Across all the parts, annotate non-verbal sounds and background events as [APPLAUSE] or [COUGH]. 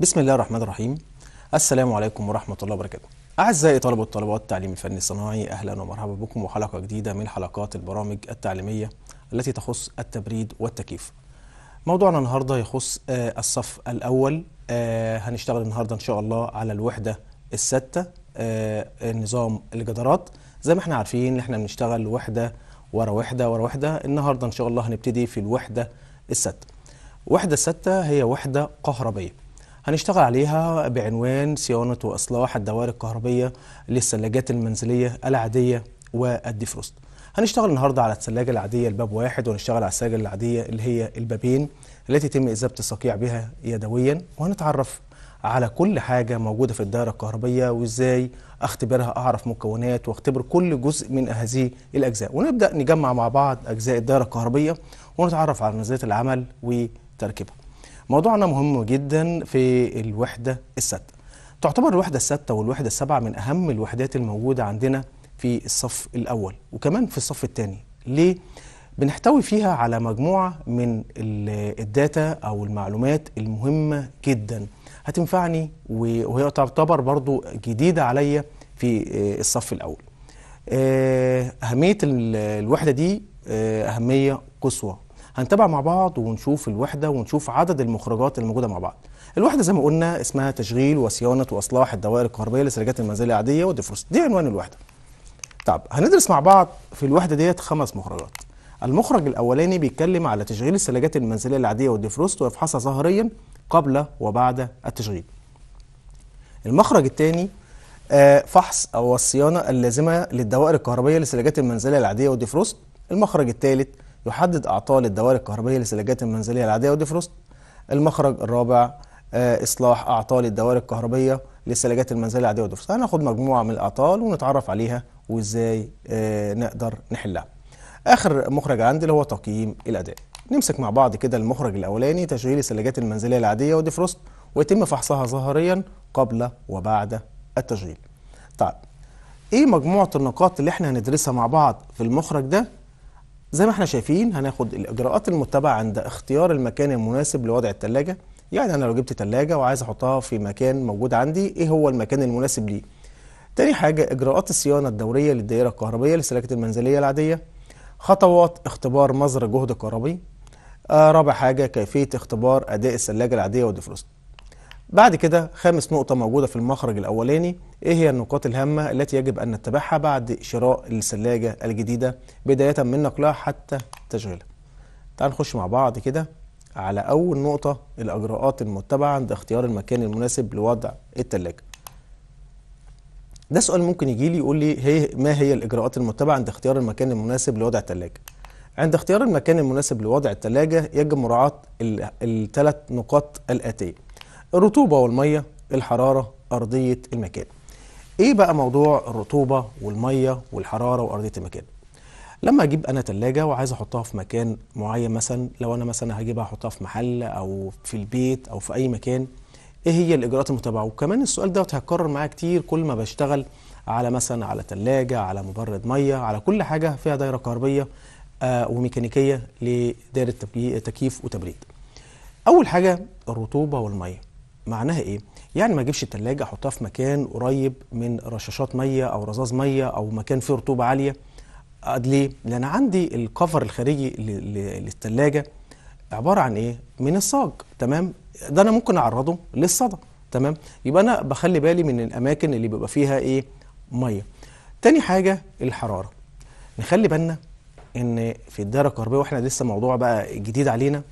بسم الله الرحمن الرحيم السلام عليكم ورحمة الله وبركاته أعزائي طلبة وطلبات التعليم الفني الصناعي أهلا ومرحبا بكم وحلقة جديدة من حلقات البرامج التعليمية التي تخص التبريد والتكييف موضوعنا النهاردة يخص آه، الصف الأول آه، هنشتغل النهاردة إن شاء الله على الوحدة الستة آه، نظام الجدارات زي ما احنا عارفين ان احنا بنشتغل وحدة ورا وحدة ورا وحدة النهاردة إن شاء الله هنبتدي في الوحدة الستة الوحدة الستة هي وحدة كهربية هنشتغل عليها بعنوان صيانة وإصلاح الدوائر الكهربية للثلاجات المنزلية العادية والديفروست هنشتغل النهاردة على الثلاجة العادية الباب واحد ونشتغل على الثلاجة العادية اللي هي البابين التي يتم إذابة الصقيع بها يدويا وهنتعرف على كل حاجة موجودة في الدائرة الكهربية وإزاي أختبرها أعرف مكونات وأختبر كل جزء من هذه الأجزاء ونبدأ نجمع مع بعض أجزاء الدائرة الكهربية ونتعرف على نظرية العمل وتركيبها موضوعنا مهم جدا في الوحدة الستة تعتبر الوحدة الستة والوحدة السبعة من أهم الوحدات الموجودة عندنا في الصف الأول وكمان في الصف الثاني ليه؟ بنحتوي فيها على مجموعة من الداتا أو المعلومات المهمة جدا هتنفعني وهي تعتبر برضو جديدة عليا في آه، الصف الأول آه، أهمية الوحدة دي آه، أهمية قصوى هنتابع مع بعض ونشوف الوحده ونشوف عدد المخرجات الموجوده مع بعض الوحده زي ما قلنا اسمها تشغيل وصيانه واصلاح الدوائر الكهربائيه لسرجات المنزليه العاديه والديفروست دي عنوان الوحده طب هندرس مع بعض في الوحده ديت خمس مخرجات المخرج الاولاني بيتكلم على تشغيل السلاجات المنزليه العاديه والديفروست وافحاصها ظاهريا قبل وبعد التشغيل المخرج الثاني آه، فحص او الصيانه اللازمه للدوائر الكهربائيه للسلاجات المنزليه العاديه والديفروست المخرج الثالث يحدد أعطال الدوائر الكهربائية للسلاجات المنزلية العادية وديفروست المخرج الرابع آه، إصلاح أعطال الدوائر الكهربائية للسلاجات المنزلية العادية وديفروست هناخد مجموعة من الأعطال ونتعرف عليها وإزاي آه، نقدر نحلها آخر مخرج عندي اللي هو تقييم الأداء نمسك مع بعض كده المخرج الأولاني تشغيل السلاجات المنزلية العادية وديفروست ويتم فحصها ظاهريا قبل وبعد التشغيل طيب ايه مجموعه النقاط اللي احنا هندرسها مع بعض في المخرج ده زي ما احنا شايفين هناخد الإجراءات المتبعة عند اختيار المكان المناسب لوضع التلاجة يعني أنا لو جبت تلاجة وعايز أحطها في مكان موجود عندي إيه هو المكان المناسب ليه تاني حاجة إجراءات الصيانة الدورية للدائرة الكهربية للسلكة المنزلية العادية خطوات اختبار مصدر جهد كهربي آه رابع حاجة كيفية اختبار أداء الثلاجة العادية والديفروست بعد كده خامس نقطة موجودة في المخرج الأولاني إيه هي النقاط الهامة التي يجب أن نتبعها بعد شراء الثلاجة الجديدة بداية من نقلها حتى تشغيلها تعال نخش مع بعض كده على أول نقطة الإجراءات المتبعة عند اختيار المكان المناسب لوضع الثلاجة ده سؤال ممكن يجي لي يقول لي هي ما هي الإجراءات المتبعة عند اختيار المكان المناسب لوضع الثلاجة عند اختيار المكان المناسب لوضع الثلاجة يجب مراعاة الثلاث نقاط الآتية الرطوبة والمية الحرارة أرضية المكان إيه بقى موضوع الرطوبة والمية والحرارة وأرضية المكان لما أجيب أنا تلاجة وعايز أحطها في مكان معين مثلا لو أنا مثلا هجيبها أحطها في محل أو في البيت أو في أي مكان إيه هي الإجراءات المتبعة وكمان السؤال دوت هتكرر معايا كتير كل ما بشتغل على مثلا على تلاجة على مبرد مية على كل حاجة فيها دايرة كهربية آه، وميكانيكية لدائرة تكييف وتبريد أول حاجة الرطوبة والمية معناها ايه يعني ما اجيبش التلاجة احطها في مكان قريب من رشاشات ميه او رذاذ ميه او مكان فيه رطوبه عاليه ليه لان عندي الكفر الخارجي للتلاجة عباره عن ايه من الصاج تمام ده انا ممكن اعرضه للصدى تمام يبقى انا بخلي بالي من الاماكن اللي بيبقى فيها ايه ميه تاني حاجه الحراره نخلي بالنا ان في الدائره الكهربائيه واحنا لسه موضوع بقى جديد علينا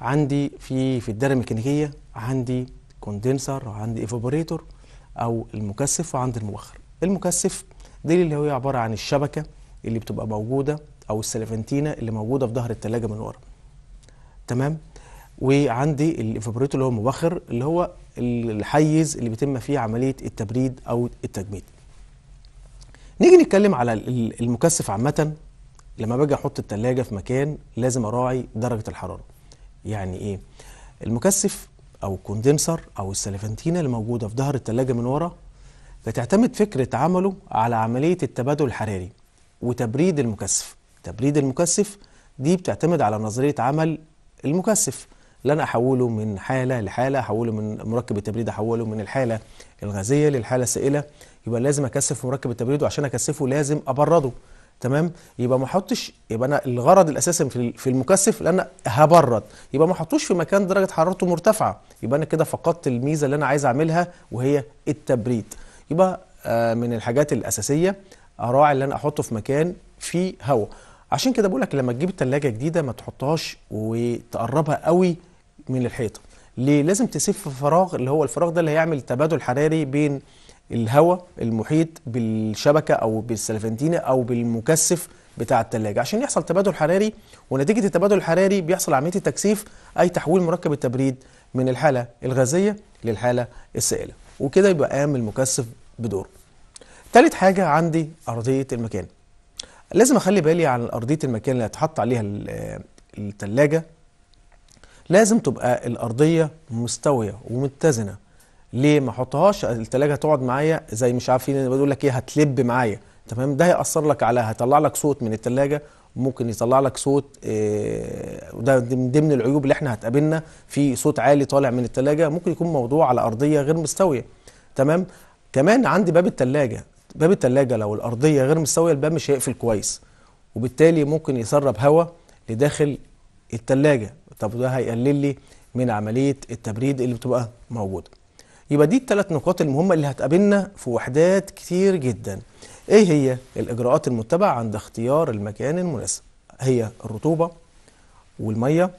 عندي في في الدائره الميكانيكيه عندي كوندنسر وعندي ايفابوريتور او المكثف وعندي المبخر المكثف دي اللي هي عباره عن الشبكه اللي بتبقى موجوده او السلفنتينا اللي موجوده في ظهر الثلاجه من ورا تمام وعندي الايفابوريتور اللي هو المبخر اللي هو الحيز اللي بيتم فيه عمليه التبريد او التجميد نيجي نتكلم على المكثف عامه لما باجي احط التلاجة في مكان لازم اراعي درجه الحراره يعني ايه المكثف او الكوندنسر او السلفنتينه اللي موجوده في ظهر الثلاجه من ورا بتعتمد فكره عمله على عمليه التبادل الحراري وتبريد المكثف تبريد المكثف دي بتعتمد على نظريه عمل المكثف اللي انا احوله من حاله لحاله احوله من مركب التبريد احوله من الحاله الغازيه للحاله السائله يبقى لازم اكثف مركب التبريد وعشان اكثفه لازم ابرده تمام يبقى ما احطش يبقى انا الغرض الاساسي في في المكثف ان انا هبرد يبقى ما احطوش في مكان درجه حرارته مرتفعه يبقى انا كده فقدت الميزه اللي انا عايز اعملها وهي التبريد يبقى آه من الحاجات الاساسيه اراعي اللي انا احطه في مكان فيه هواء عشان كده بقول لك لما تجيب الثلاجه جديده ما تحطهاش وتقربها قوي من الحيطه ليه لازم تسيب في فراغ اللي هو الفراغ ده اللي هيعمل تبادل حراري بين الهواء المحيط بالشبكه او بالسلفنتينه او بالمكثف بتاع التلاجة عشان يحصل تبادل حراري ونتيجه التبادل الحراري بيحصل عمليه التكثيف اي تحويل مركب التبريد من الحاله الغازيه للحاله السائله وكده يبقى قام المكثف بدوره. تالت حاجه عندي ارضيه المكان. لازم اخلي بالي عن ارضيه المكان اللي هتحط عليها الثلاجه لازم تبقى الارضيه مستويه ومتزنه ليه ما احطهاش التلاجه هتقعد معايا زي مش عارفين بيقول لك ايه هتلب معايا تمام ده هيأثر لك على هيطلع لك صوت من التلاجه ممكن يطلع لك صوت آه، وده إيه من ضمن العيوب اللي احنا هتقابلنا في صوت عالي طالع من التلاجه ممكن يكون موضوع على ارضيه غير مستويه تمام كمان عندي باب التلاجه باب التلاجه لو الارضيه غير مستويه الباب مش هيقفل كويس وبالتالي ممكن يسرب هواء لداخل التلاجه طب ده هيقلل لي من عمليه التبريد اللي بتبقى موجوده يبقى دي الثلاث نقاط المهمة اللي هتقابلنا في وحدات كتير جدا ايه هي الاجراءات المتبعة عند اختيار المكان المناسب هي الرطوبة والمية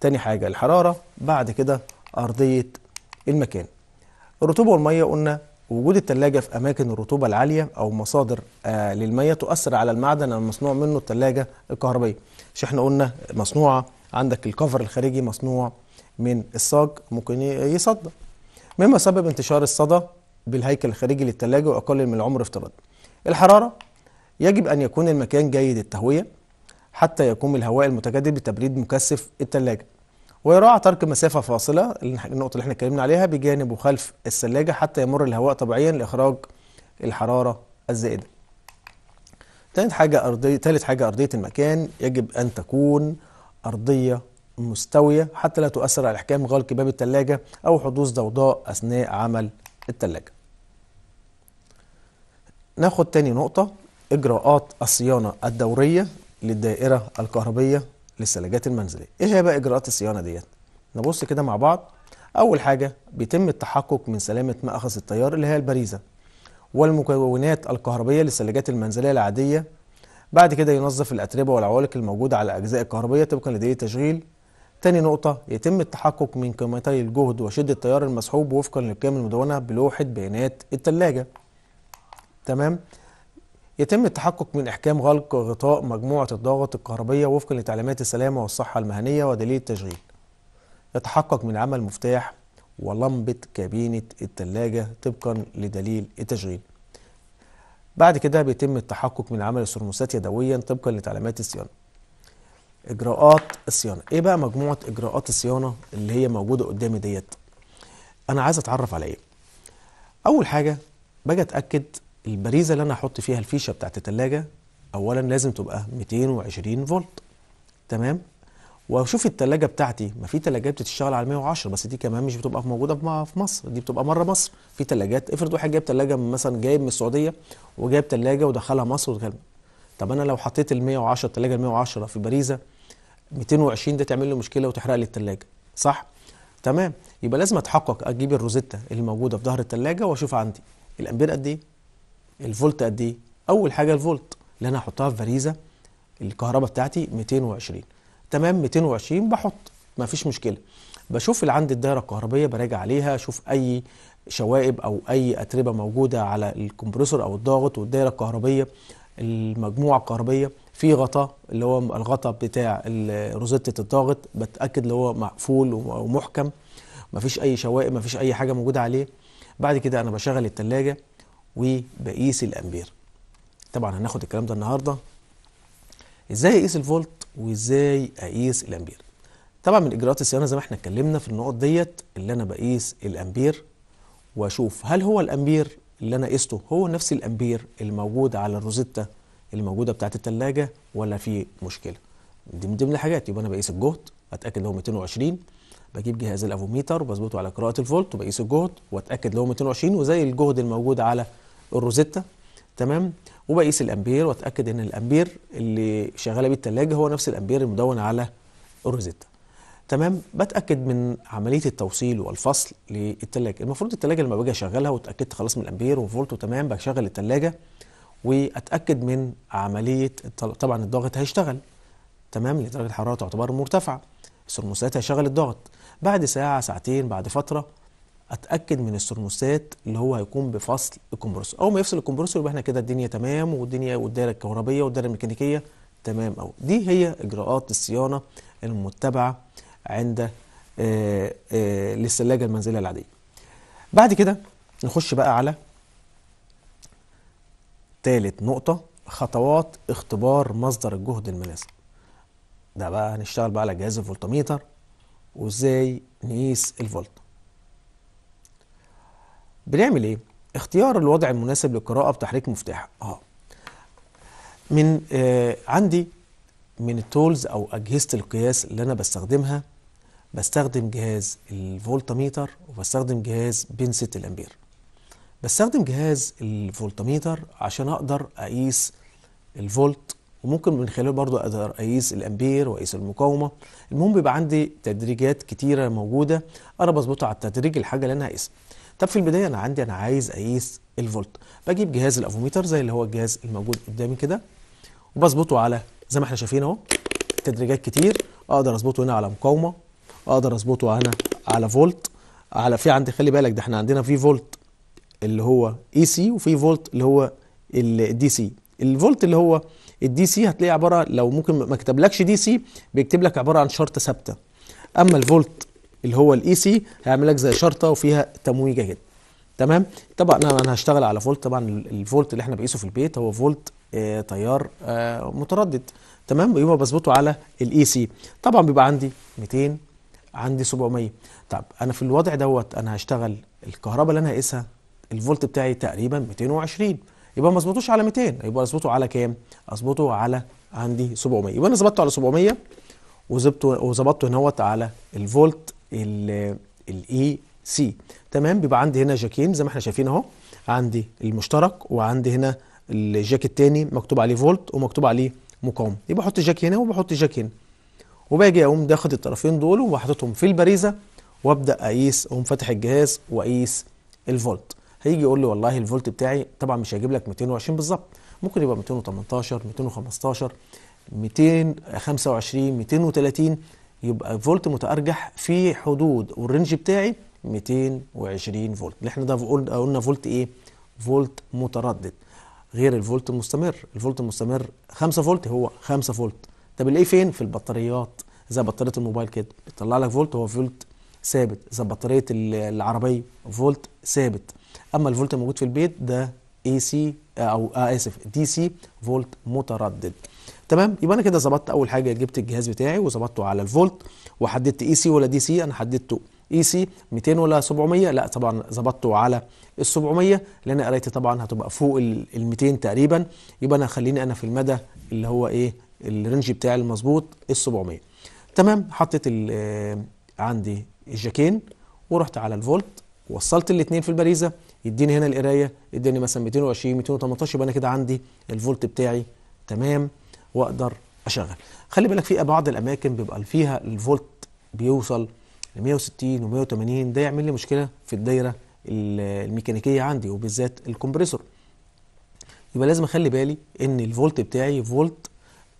تاني حاجة الحرارة بعد كده أرضية المكان الرطوبة والمية قلنا وجود التلاجة في أماكن الرطوبة العالية أو مصادر آه للمية تؤثر على المعدن المصنوع منه التلاجة الكهربية مش احنا قلنا مصنوعة عندك الكفر الخارجي مصنوع من الصاج ممكن يصدر مما سبب انتشار الصدى بالهيكل الخارجي للثلاجة وأقل من العمر افتراضي الحرارة يجب أن يكون المكان جيد التهوية حتى يقوم الهواء المتجدد بتبريد مكثف الثلاجة ويراعى ترك مسافة فاصلة النقطة اللي احنا اتكلمنا عليها بجانب وخلف الثلاجة حتى يمر الهواء طبيعيا لإخراج الحرارة الزائدة تالت حاجة أرضية تالت حاجة أرضية المكان يجب أن تكون أرضية مستوية حتى لا تؤثر على احكام غلق باب التلاجة أو حدوث ضوضاء أثناء عمل التلاجة ناخد تاني نقطة إجراءات الصيانة الدورية للدائرة الكهربية للثلاجات المنزلية إيه هي بقى إجراءات الصيانة ديت نبص كده مع بعض أول حاجة بيتم التحقق من سلامة مأخذ التيار اللي هي البريزة والمكونات الكهربية للثلاجات المنزلية العادية بعد كده ينظف الأتربة والعوالق الموجودة على الأجزاء الكهربية طبقا لدليل تشغيل تاني نقطة يتم التحقق من قيمتي الجهد وشدة التيار المسحوب وفقا للقيم المدونة بلوحة بيانات التلاجة تمام يتم التحقق من إحكام غلق غطاء مجموعة الضغط الكهربية وفقا لتعليمات السلامة والصحة المهنية ودليل التشغيل يتحقق من عمل مفتاح ولمبة كابينة التلاجة طبقا لدليل التشغيل بعد كده بيتم التحقق من عمل السرموسات يدويا طبقا لتعليمات الصيانه اجراءات الصيانه ايه بقى مجموعه اجراءات الصيانه اللي هي موجوده قدامي ديت انا عايز اتعرف على ايه اول حاجه باجي اتاكد البريزه اللي انا هحط فيها الفيشه بتاعه الثلاجه اولا لازم تبقى 220 فولت تمام واشوف الثلاجه بتاعتي ما في ثلاجات بتشتغل على 110 بس دي كمان مش بتبقى موجوده في مصر دي بتبقى مره مصر في ثلاجات افرض واحد جايب ثلاجه مثلا جايب من السعوديه وجايب ثلاجه ودخلها مصر وكلمة. طب انا لو حطيت ال 110 الثلاجه ال 110 في بريزه 220 ده تعمل له مشكله وتحرق لي الثلاجه صح تمام يبقى لازم اتحقق اجيب الروزيتا اللي موجوده في ظهر الثلاجه واشوف عندي الامبير قد ايه الفولت قد ايه اول حاجه الفولت اللي انا هحطها في فريزه الكهرباء بتاعتي 220 تمام 220 بحط ما فيش مشكله بشوف اللي عندي الدايره الكهربيه براجع عليها اشوف اي شوائب او اي اتربه موجوده على الكمبريسور او الضاغط والدايره الكهربيه المجموعه الكهربيه في غطاء اللي هو الغطاء بتاع روزيتة الضاغط بتأكد اللي هو مقفول ومحكم مفيش أي شوائب مفيش أي حاجة موجودة عليه بعد كده أنا بشغل التلاجة وبقيس الأمبير طبعا هناخد الكلام ده النهاردة ازاي اقيس الفولت وازاي اقيس الامبير طبعا من اجراءات الصيانه زي ما احنا اتكلمنا في النقط ديت اللي انا بقيس الامبير واشوف هل هو الامبير اللي انا قيسته هو نفس الامبير الموجود على الروزيتا اللي موجوده بتاعت الثلاجه ولا في مشكله دي من ضمن الحاجات يبقى انا بقيس الجهد اتاكد لو 220 بجيب جهاز الافوميتر بظبطه على قراءه الفولت وبقيس الجهد واتاكد لو 220 وزي الجهد الموجود على الروزيتا تمام وبقيس الامبير واتاكد ان الامبير اللي شغاله بيه الثلاجه هو نفس الامبير المدون على الروزيتا تمام بتاكد من عمليه التوصيل والفصل للثلاجه المفروض الثلاجه لما باجي اشغلها واتاكدت خلاص من الامبير والفولت وتمام بشغل الثلاجه واتاكد من عمليه طبعا الضغط هيشتغل تمام لدرجه الحراره تعتبر مرتفعه السرموستات هيشغل الضغط بعد ساعه ساعتين بعد فتره اتاكد من السرموستات اللي هو هيكون بفصل الكمبرسور اول ما يفصل الكمبرسور يبقى احنا كده الدنيا تمام والدنيا والدائره الكهربيه والدائره الميكانيكيه تمام او دي هي اجراءات الصيانه المتبعه عند آه، آه، للثلاجه المنزليه العاديه بعد كده نخش بقى على تالت نقطة خطوات اختبار مصدر الجهد المناسب ده بقى هنشتغل بقى على جهاز الفولتميتر وازاي نقيس الفولت بنعمل ايه اختيار الوضع المناسب للقراءة بتحريك مفتاح اه من آه عندي من التولز او اجهزة القياس اللي انا بستخدمها بستخدم جهاز الفولتميتر وبستخدم جهاز بنسة الامبير بستخدم جهاز الفولتميتر عشان اقدر اقيس الفولت وممكن من خلاله برضو اقدر اقيس الامبير واقيس المقاومه المهم بيبقى عندي تدريجات كتيره موجوده انا بظبطها على التدريج الحاجه اللي انا هقيسها طب في البدايه انا عندي انا عايز اقيس الفولت بجيب جهاز الافوميتر زي اللي هو الجهاز الموجود قدامي كده وبظبطه على زي ما احنا شايفين اهو تدريجات كتير اقدر اظبطه هنا على مقاومه اقدر اظبطه هنا على فولت على في عندي خلي بالك ده احنا عندنا في فولت اللي هو اي e سي وفي فولت اللي هو الدي سي الفولت اللي هو الدي سي هتلاقيه عباره لو ممكن ما كتبلكش دي سي بيكتب لك عباره عن شرطه ثابته اما الفولت اللي هو الاي سي e هيعمل لك زي شرطه وفيها تمويجه كده تمام طبعا انا هشتغل على فولت طبعا الفولت اللي احنا بقيسه في البيت هو فولت آه تيار آه متردد تمام يبقى بظبطه على الاي سي e طبعا بيبقى عندي 200 عندي 700 طب انا في الوضع دوت انا هشتغل الكهرباء اللي انا هقيسها الفولت بتاعي تقريبا 220 يبقى ما اظبطوش على 200 يبقى اظبطه على كام اظبطه على عندي 700 يبقى انا ظبطته على 700 وظبطته وظبطته هوت على الفولت الاي سي e تمام بيبقى عندي هنا جاكين زي ما احنا شايفين اهو عندي المشترك وعندي هنا الجاك الثاني مكتوب عليه فولت ومكتوب عليه مقاوم يبقى احط جاك هنا وبحط جاك هنا وباجي اقوم داخد الطرفين دول وحاططهم في البريزه وابدا اقيس اقوم فاتح الجهاز واقيس الفولت هيجي يقول لي والله الفولت بتاعي طبعا مش هيجيب لك 220 بالظبط ممكن يبقى 218 215 225 230 يبقى فولت متأرجح في حدود والرينج بتاعي 220 فولت اللي احنا ده قلنا فولت ايه فولت متردد غير الفولت المستمر الفولت المستمر 5 فولت هو 5 فولت طب الايه فين في البطاريات زي بطاريه الموبايل كده بيطلع لك فولت هو فولت ثابت زي بطاريه العربيه فولت ثابت اما الفولت الموجود في البيت ده اي سي او آه، اسف دي سي فولت متردد تمام يبقى انا كده ظبطت اول حاجه جبت الجهاز بتاعي وظبطته على الفولت وحددت اي e سي ولا دي سي انا حددته اي سي 200 ولا 700 لا طبعا ظبطته على ال 700 لان قرايتي طبعا هتبقى فوق ال 200 تقريبا يبقى انا خليني انا في المدى اللي هو ايه الرينج بتاعي المظبوط ال 700 تمام حطيت آه، عندي الجاكين ورحت على الفولت وصلت الاثنين في البريزه يديني هنا القرايه يديني مثلا 220 218 يبقى انا كده عندي الفولت بتاعي تمام واقدر اشغل خلي بالك في بعض الاماكن بيبقى فيها الفولت بيوصل ل 160 و 180 ده يعمل لي مشكله في الدايره الميكانيكيه عندي وبالذات الكمبريسور يبقى لازم اخلي بالي ان الفولت بتاعي فولت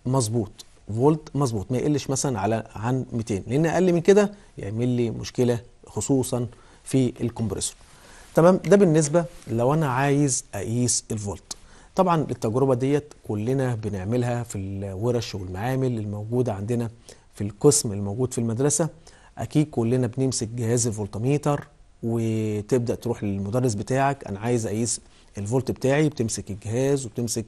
مظبوط فولت مظبوط ما يقلش مثلا على عن 200 لان اقل من كده يعمل لي مشكله خصوصا في الكمبريسور تمام ده بالنسبه لو انا عايز اقيس الفولت طبعا التجربه ديت كلنا بنعملها في الورش والمعامل الموجوده عندنا في القسم الموجود في المدرسه اكيد كلنا بنمسك جهاز الفولتميتر وتبدا تروح للمدرس بتاعك انا عايز اقيس الفولت بتاعي بتمسك الجهاز وبتمسك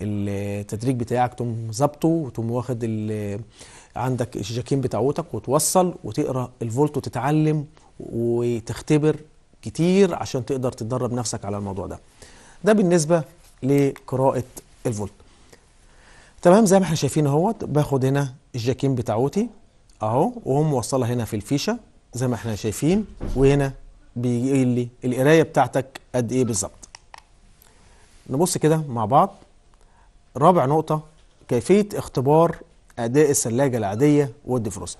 التدريج بتاعك تقوم ظابطه وتقوم واخد عندك الشجاكين بتاعتك وتوصل وتقرا الفولت وتتعلم وتختبر كتير عشان تقدر تدرب نفسك على الموضوع ده ده بالنسبة لقراءة الفولت تمام زي ما احنا شايفين اهو باخد هنا الجاكين بتاعوتي اهو وهم موصلها هنا في الفيشه زي ما احنا شايفين وهنا بيجي لي القرايه بتاعتك قد ايه بالظبط نبص كده مع بعض رابع نقطه كيفيه اختبار اداء الثلاجه العاديه والديفروست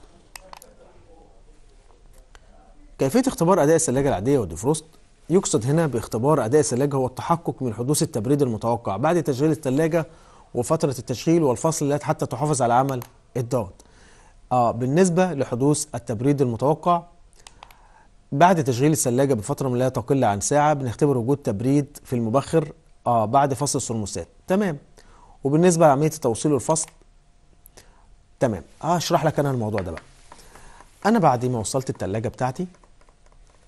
كيفية اختبار أداء الثلاجة العادية والديفروست يقصد هنا باختبار أداء الثلاجة هو التحقق من حدوث التبريد المتوقع بعد تشغيل الثلاجة وفترة التشغيل والفصل التي حتى تحافظ على عمل الضغط. آه بالنسبة لحدوث التبريد المتوقع بعد تشغيل الثلاجة بفترة لا تقل عن ساعة بنختبر وجود تبريد في المبخر آه بعد فصل السرموستات. تمام. وبالنسبة لعملية التوصيل والفصل تمام هشرح لك انا الموضوع ده بقى انا بعد ما وصلت التلاجة بتاعتي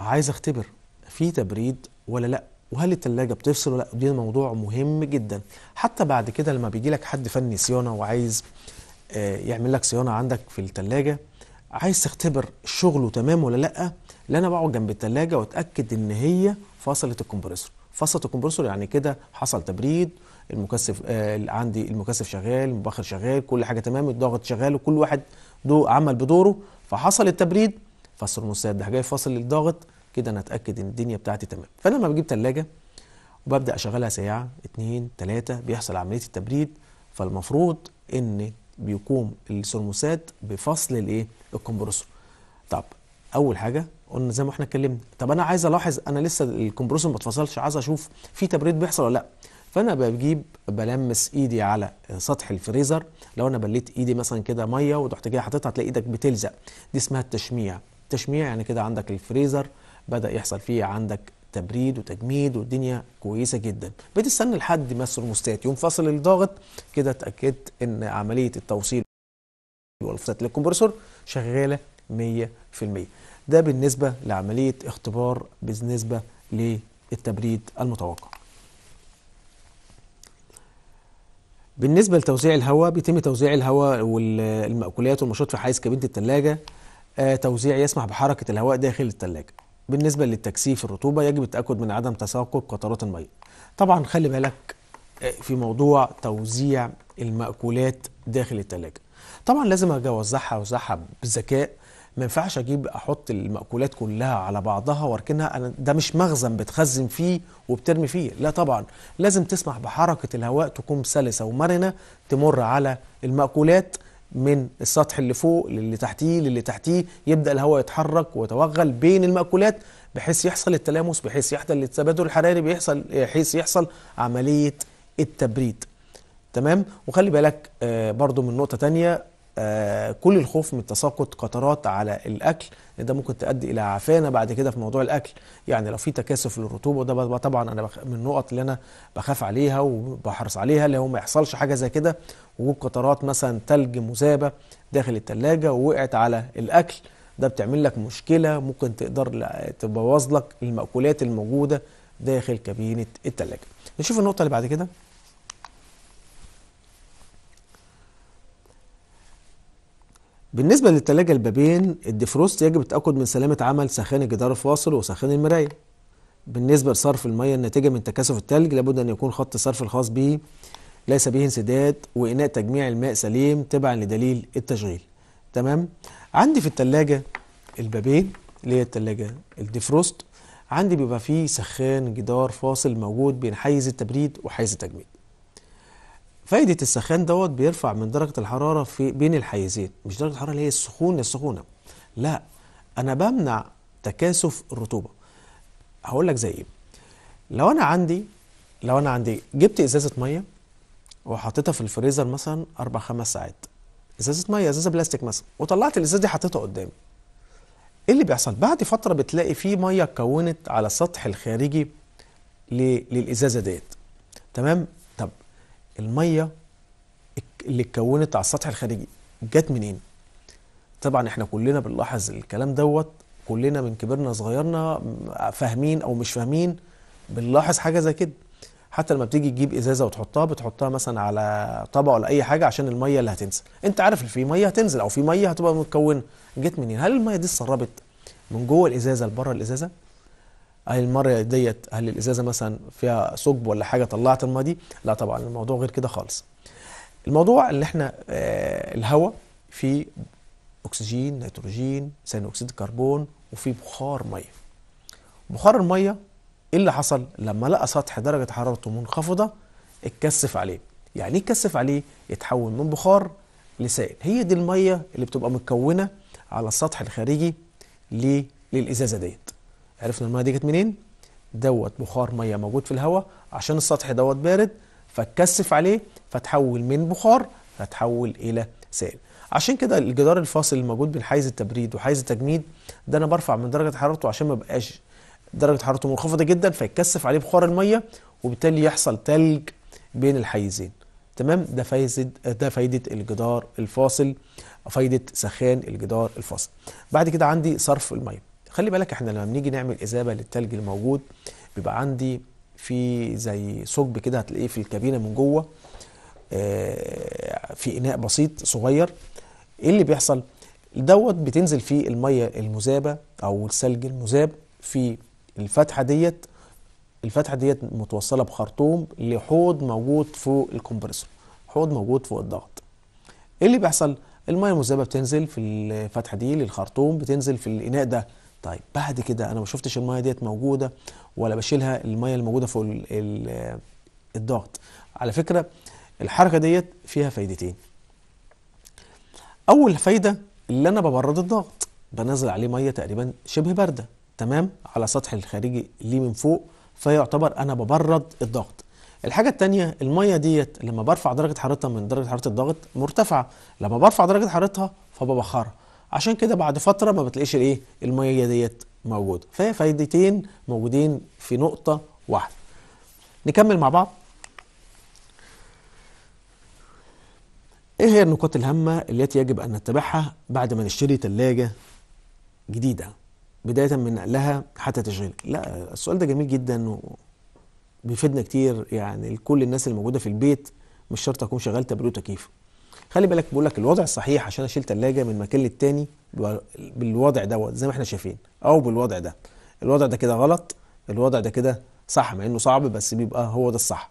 عايز اختبر في تبريد ولا لا وهل التلاجة بتفصل ولا لا دي موضوع مهم جدا حتى بعد كده لما بيجي لك حد فني صيانة وعايز آه، يعمل لك صيانة عندك في التلاجة عايز تختبر شغله تمام ولا لا اللي انا بقعد جنب التلاجة واتاكد ان هي فصلت الكمبرسور فصلت الكمبرسور يعني كده حصل تبريد المكثف آه عندي المكثف شغال المبخر شغال كل حاجه تمام الضغط شغال وكل واحد دو عمل بدوره فحصل التبريد فاصل مساعد ده جاي فاصل للضغط كده انا اتاكد ان الدنيا بتاعتي تمام فانا لما بجيب ثلاجه وببدا اشغلها ساعه اتنين تلاته بيحصل عمليه التبريد فالمفروض ان بيقوم السرموسات بفصل الايه الكمبرسور طب اول حاجه قلنا زي ما احنا اتكلمنا طب انا عايز الاحظ انا لسه الكمبرسور ما اتفصلش عايز اشوف في تبريد بيحصل ولا لا فانا بجيب بلمس ايدي على سطح الفريزر لو انا بليت ايدي مثلا كده ميه ورحت جاي حاططها هتلاقي ايدك بتلزق دي اسمها التشميع تشميع يعني كده عندك الفريزر بدا يحصل فيه عندك تبريد وتجميد والدنيا كويسه جدا بتستنى لحد ما الثرموستات ينفصل الضغط كده اتاكدت ان عمليه التوصيل والفصلات للكمبرسور شغاله 100% ده بالنسبه لعمليه اختبار بالنسبه للتبريد المتوقع بالنسبه لتوزيع الهواء بيتم توزيع الهواء والمأكولات والمشروبات في حيز كابينه الثلاجه آه، توزيع يسمح بحركة الهواء داخل التلاجة بالنسبة للتكثيف الرطوبة يجب التأكد من عدم تساقط قطرات المية طبعا خلي بالك آه، في موضوع توزيع المأكولات داخل التلاجة طبعا لازم اجي اوزعها اوزعها بذكاء ما ينفعش اجيب احط المأكولات كلها على بعضها واركنها انا ده مش مخزن بتخزن فيه وبترمي فيه لا طبعا لازم تسمح بحركة الهواء تكون سلسة ومرنة تمر على المأكولات من السطح اللي فوق للي تحتيه للي تحتيه يبدا الهواء يتحرك ويتوغل بين المأكولات بحيث يحصل التلامس بحيث يحصل التبادل الحراري بيحصل بحيث يحصل عمليه التبريد تمام وخلي بالك آه، برضو من نقطه تانية آه، كل الخوف من تساقط قطرات على الاكل ده ممكن تؤدي الى عفانه بعد كده في موضوع الاكل يعني لو في تكاثف للرطوبه وده طبعا انا من النقط اللي انا بخاف عليها وبحرص عليها اللي هو ما يحصلش حاجه زي كده وجود قطرات مثلا ثلج مذابه داخل الثلاجه ووقعت على الاكل ده بتعمل لك مشكله ممكن تقدر تبوظ لك المأكولات الموجوده داخل كابينه الثلاجه نشوف النقطه اللي بعد كده بالنسبة للتلاجة البابين الديفروست يجب التأكد من سلامة عمل سخان الجدار الفاصل وسخان المراية بالنسبة لصرف المية الناتجة من تكاثف التلج لابد أن يكون خط الصرف الخاص به ليس به انسداد وإناء تجميع الماء سليم تبعا لدليل التشغيل تمام عندي في التلاجة البابين اللي هي التلاجة الديفروست عندي بيبقى فيه سخان جدار فاصل موجود بين حيز التبريد وحيز التجميد فايدة السخان دوت بيرفع من درجة الحرارة في بين الحيزين مش درجة الحرارة اللي هي السخونة السخونة لا أنا بمنع تكاثف الرطوبة هقول لك زي إيه لو أنا عندي لو أنا عندي جبت إزازة مية وحطيتها في الفريزر مثلا أربع خمس ساعات إزازة مية إزازة بلاستيك مثلا وطلعت الإزازة دي حطيتها قدامي إيه اللي بيحصل بعد فترة بتلاقي في مية اتكونت على السطح الخارجي للإزازة ديت تمام الميه اللي اتكونت على السطح الخارجي جت منين؟ طبعا احنا كلنا بنلاحظ الكلام دوت كلنا من كبرنا صغيرنا فاهمين او مش فاهمين بنلاحظ حاجه زي كده حتى لما بتيجي تجيب ازازه وتحطها بتحطها مثلا على طبق ولا اي حاجه عشان الميه اللي هتنزل انت عارف في ميه هتنزل او في ميه هتبقى متكونه جت منين هل الميه دي اتسربت من جوه الازازه لبره الازازه هل المرة ديت هل الإزازة مثلا فيها ثقب ولا حاجة طلعت المية دي لا طبعا الموضوع غير كده خالص الموضوع اللي احنا آه الهواء فيه أكسجين نيتروجين ثاني أكسيد الكربون وفيه بخار مية بخار المية ايه اللي حصل لما لقى سطح درجة حرارته منخفضة اتكثف عليه يعني ايه اتكثف عليه يتحول من بخار لسائل هي دي المية اللي بتبقى متكونة على السطح الخارجي للإزازة ديت عرفنا الميه دي جت منين دوت بخار ميه موجود في الهواء عشان السطح دوت بارد فتكثف عليه فتحول من بخار فتحول الى سائل عشان كده الجدار الفاصل الموجود بين حيز التبريد وحيز التجميد ده انا برفع من درجه حرارته عشان ما بقاش درجه حرارته منخفضه جدا فيتكثف عليه بخار الميه وبالتالي يحصل تلج بين الحيزين تمام ده فايده ده فايده الجدار الفاصل فايده سخان الجدار الفاصل بعد كده عندي صرف الميه خلي بالك احنا لما بنيجي نعمل إذابة للتلج الموجود بيبقى عندي في زي ثقب كده هتلاقيه في الكابينة من جوه آه، في إناء بسيط صغير إيه اللي بيحصل؟ دوت بتنزل فيه المية المذابة أو الثلج المذاب في الفتحة ديت الفتحة ديت متوصلة بخرطوم لحوض موجود فوق الكمبرسور حوض موجود فوق الضغط ايه اللي بيحصل المية المذابة بتنزل في الفتحة دي للخرطوم بتنزل في الإناء ده طيب بعد كده انا ما شفتش الميه ديت موجوده ولا بشيلها الميه الموجوده فوق الضغط على فكره الحركه ديت فيها فايدتين اول فايده اللي انا ببرد الضغط بنزل عليه ميه تقريبا شبه بارده تمام على سطح الخارجي ليه من فوق فيعتبر انا ببرد الضغط الحاجه الثانيه الميه ديت لما برفع درجه حرارتها من درجه حراره الضغط مرتفعه لما برفع درجه حرارتها فببخرها عشان كده بعد فتره ما بتلاقيش الايه الميه ديت موجوده فهي فايدتين موجودين في نقطه واحده نكمل مع بعض ايه هي النقاط الهامه التي يجب ان نتبعها بعد ما نشتري ثلاجه جديده بدايه من نقلها حتى تشغيلها لا السؤال ده جميل جدا وبيفيدنا كتير يعني لكل الناس اللي موجوده في البيت مش شرط اكون شغال تبريد وتكييف خلي بالك بقول لك الوضع الصحيح عشان اشيل ثلاجه من مكان للتاني بالوضع دوت زي ما احنا شايفين او بالوضع ده الوضع ده كده غلط الوضع ده كده صح مع انه صعب بس بيبقى هو ده الصح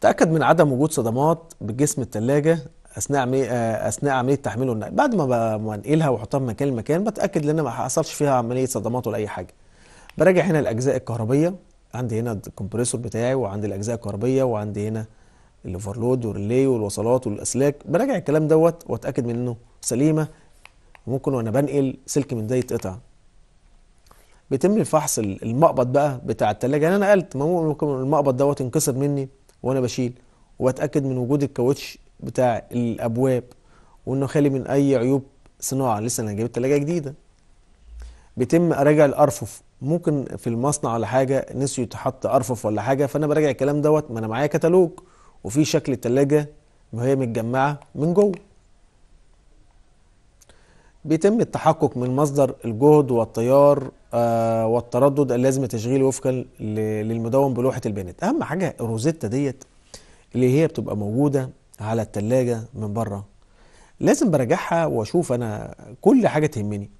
تأكد من عدم وجود صدمات بجسم الثلاجة أثناء آه، أثناء عملية تحميل والنقل بعد ما بنقلها وأحطها من مكان لمكان بتأكد إن ما حصلش فيها عملية صدمات ولا أي حاجة براجع هنا الأجزاء الكهربية عندي هنا الكمبريسور بتاعي وعندي الاجزاء الكهربيه وعندي هنا الاوفرلود والريلي والوصلات والاسلاك براجع الكلام دوت واتاكد من انه سليمه وممكن وانا بنقل سلك من ده يتقطع بيتم الفحص المقبض بقى بتاع التلاجة يعني انا نقلت ممكن المقبض دوت ينكسر مني وانا بشيل واتاكد من وجود الكاوتش بتاع الابواب وانه خالي من اي عيوب صناعه لسه انا جايب التلاجة جديده بيتم اراجع الارفف ممكن في المصنع ولا حاجه نسيوا يتحط ارفف ولا حاجه فانا براجع الكلام دوت ما انا معايا كتالوج وفي شكل ما وهي متجمعه من جوه بيتم التحقق من مصدر الجهد والتيار آه، والتردد اللازم تشغيله وفقا للمدون بلوحه البيانات اهم حاجه الروزيتا ديت اللي هي بتبقى موجوده على التلاجة من بره لازم براجعها واشوف انا كل حاجه تهمني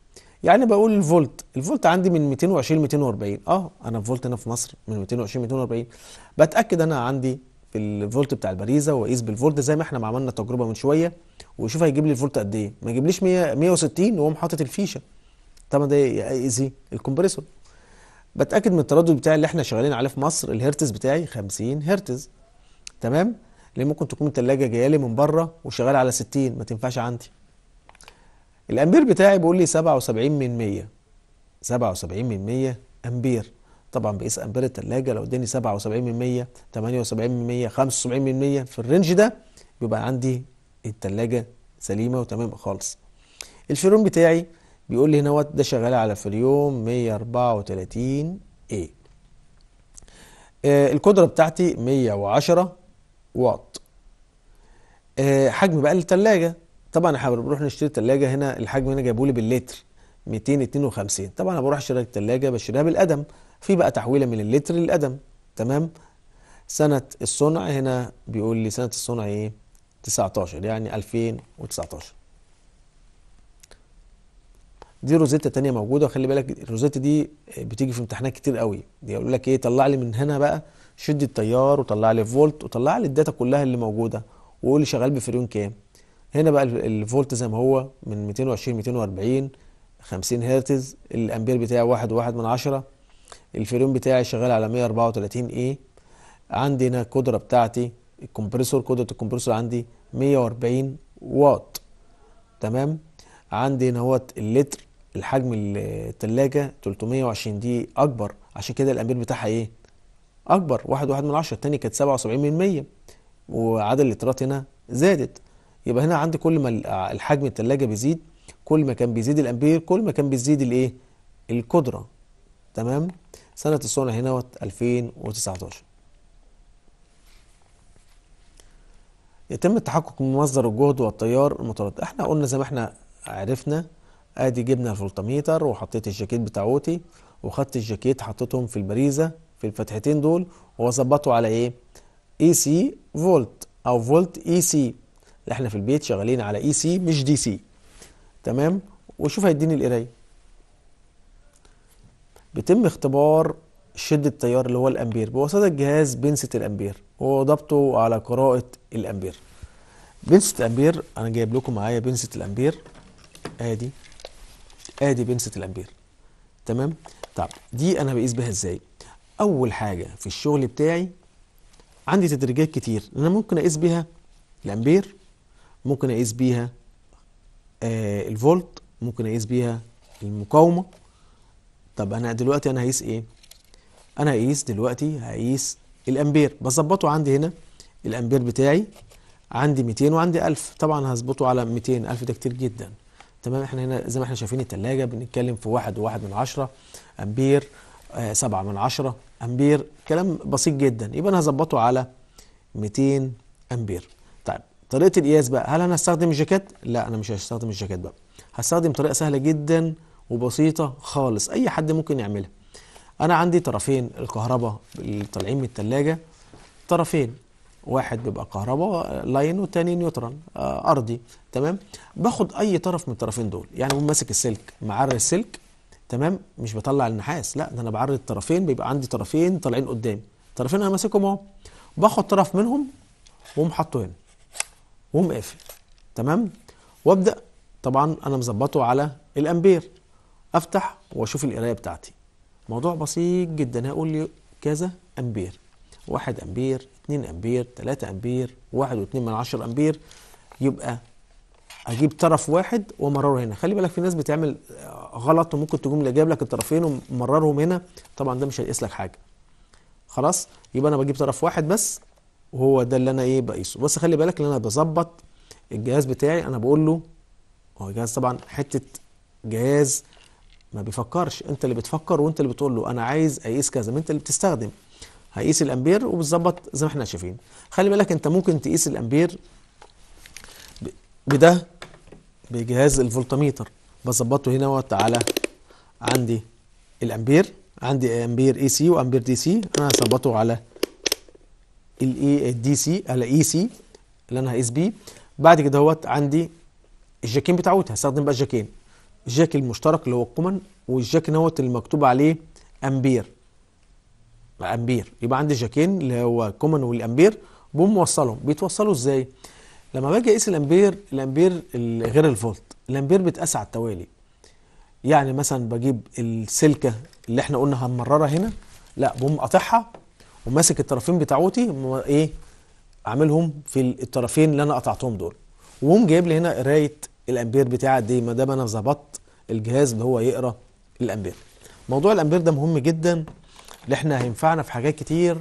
يعني بقول الفولت الفولت عندي من 220 240 اه انا الفولت هنا في مصر من 220 240 بتاكد انا عندي الفولت بتاع البريزه واقيس بالفولت زي ما احنا ما عملنا تجربه من شويه وشوف هيجيب لي الفولت قد ايه ما يجيبليش 100 160 واقوم حاطط الفيشه طبعا ده يأذي الكمبريسور بتاكد من التردد بتاعي اللي احنا شغالين عليه في مصر الهرتز بتاعي 50 هرتز تمام ليه ممكن تكون الثلاجه جايه لي من بره وشغاله على 60 ما تنفعش عندي الامبير بتاعي بيقول لي 77 من 100 77 من 100 امبير طبعا بقيس امبير الثلاجه لو اداني 77 من 100 78 من 100 75 من 100 في الرينج ده بيبقى عندي الثلاجه سليمه وتمام خالص الفيرون بتاعي بيقول لي هنا ده شغال على فريوم 134 اي آه القدره بتاعتي 110 واط آه حجم بقى الثلاجه طبعا احنا بنروح نشتري تلاجة هنا الحجم هنا جايبه لي باللتر 252 طبعا انا بروح اشتري الثلاجه بشتريها بالقدم في بقى تحويله من اللتر للقدم تمام سنه الصنع هنا بيقول لي سنه الصنع ايه 19 يعني 2019 دي روزيتا تانية موجودة وخلي بالك الروزيتا دي بتيجي في امتحانات كتير قوي دي يقول لك ايه طلع لي من هنا بقى شد التيار وطلع لي فولت وطلع لي الداتا كلها اللي موجودة وقول لي شغال بفريون كام هنا بقى الفولت زي ما هو من 220 240 50 هرتز الامبير بتاعي واحد وواحد من عشرة الفريون بتاعي شغال على 134 اي عندي هنا القدره بتاعتي الكمبريسور قدره الكمبريسور عندي 140 واط تمام عندي هنا اهوت اللتر الحجم التلاجة 320 دي اكبر عشان كده الامبير بتاعها ايه اكبر واحد واحد من عشرة الثاني كانت 77 من 100 وعدد اللترات هنا زادت يبقى هنا عندي كل ما آه، الحجم الثلاجه بيزيد كل ما كان بيزيد الامبير كل ما كان بيزيد الايه القدره تمام سنه الصنع هنا 2019 يتم التحقق من مصدر الجهد والتيار المتردد احنا قلنا زي ما احنا عرفنا ادي جبنا الفولتميتر وحطيت الجاكيت بتاعوتي وخدت الجاكيت حطيتهم في البريزه في الفتحتين دول وظبطوا على ايه اي سي فولت او فولت اي سي احنا في البيت شغالين على اي e سي مش دي سي تمام وشوف هيديني القرايه بيتم اختبار شدة التيار اللي هو الامبير بواسطة جهاز بنسة الامبير وضبطه على قراءة الامبير بنسة الامبير انا جايب لكم معايا بنسة الامبير ادي ادي بنسة الامبير تمام طب دي انا بقيس بيها ازاي اول حاجة في الشغل بتاعي عندي تدريجات كتير انا ممكن اقيس بيها الامبير ممكن اقيس بيها آه، الفولت ممكن اقيس بيها المقاومه طب انا دلوقتي انا هقيس ايه انا هقيس دلوقتي هقيس الامبير بظبطه عندي هنا الامبير بتاعي عندي 200 وعندي 1000 طبعا هظبطه على 200 1000 ده كتير جدا تمام احنا هنا زي ما احنا شايفين التلاجة بنتكلم في واحد وواحد من عشرة امبير آه سبعة من عشرة امبير كلام بسيط جدا يبقى انا هظبطه على 200 امبير طريقه القياس بقى هل انا هستخدم الجاكيت لا انا مش هستخدم الجاكيت بقى هستخدم طريقه سهله جدا وبسيطه خالص اي حد ممكن يعملها انا عندي طرفين الكهرباء اللي طالعين من الثلاجه طرفين واحد بيبقى كهرباء لاين والتاني نيوترال آه ارضي تمام باخد اي طرف من الطرفين دول يعني ماسك السلك معري السلك تمام مش بطلع النحاس لا ده انا بعري الطرفين بيبقى عندي طرفين طالعين قدامي الطرفين انا ماسكهم اهو باخد طرف منهم واقوم حاطه هنا وقوم قافل تمام وابدا طبعا انا مظبطه على الامبير افتح واشوف القرايه بتاعتي موضوع بسيط جدا هقول لي كذا امبير 1 امبير 2 امبير 3 امبير واحد واتنين من عشر امبير يبقى اجيب طرف واحد ومرره هنا خلي بالك في ناس بتعمل غلط وممكن تقوم جايب لك الطرفين ومررهم هنا طبعا ده مش هيقيس لك حاجه خلاص يبقى انا بجيب طرف واحد بس وهو ده اللي انا ايه بقيسه بس خلي بالك ان انا بظبط الجهاز بتاعي انا بقول له هو الجهاز طبعا حته جهاز ما بيفكرش انت اللي بتفكر وانت اللي بتقول له انا عايز اقيس كذا ما انت اللي بتستخدم هيقيس الامبير وبتظبط زي ما احنا شايفين خلي بالك انت ممكن تقيس الامبير بده بجهاز الفولتميتر بظبطه هنا وقت على عندي الامبير عندي امبير اي سي وامبير دي سي انا هظبطه على الاي الدي سي الاي سي اللي انا هقيس بيه بعد كده اهوت عندي الجاكين بتاعوتي هستخدم بقى الجاكين الجاك المشترك اللي هو الكومن والجاك نوت اللي مكتوب عليه امبير امبير يبقى عندي جاكين اللي هو كومن والامبير بقوم موصلهم بيتوصلوا ازاي لما باجي اقيس الامبير الامبير غير الفولت الامبير بيتقاس على التوالي يعني مثلا بجيب السلكه اللي احنا قلنا هنمررها هنا لا بقوم قاطعها وماسك الطرفين بتاعوتي ايه اعملهم في الطرفين اللي انا قطعتهم دول وقوم جايب لي هنا قرايه الامبير بتاعه إيه، دي ما دام انا ظبطت الجهاز اللي هو يقرا الامبير موضوع الامبير ده مهم جدا اللي احنا هينفعنا في حاجات كتير